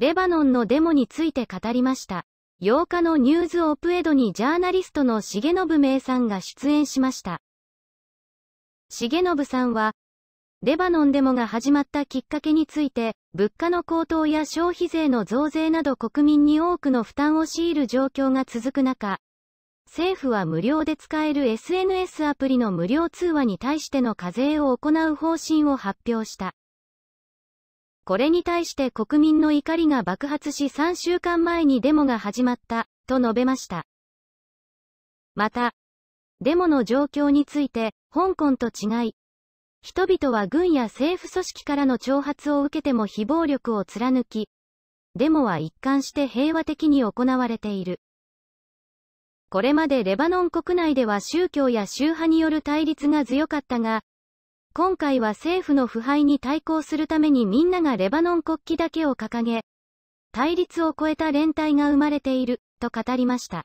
レバノンのデモについて語りました。8日のニューズオプエドにジャーナリストの重信明さんが出演しました。重信さんは、レバノンデモが始まったきっかけについて、物価の高騰や消費税の増税など国民に多くの負担を強いる状況が続く中、政府は無料で使える SNS アプリの無料通話に対しての課税を行う方針を発表した。これに対して国民の怒りが爆発し3週間前にデモが始まった、と述べました。また、デモの状況について、香港と違い、人々は軍や政府組織からの挑発を受けても非暴力を貫き、デモは一貫して平和的に行われている。これまでレバノン国内では宗教や宗派による対立が強かったが、今回は政府の腐敗に対抗するためにみんながレバノン国旗だけを掲げ、対立を超えた連帯が生まれている、と語りました。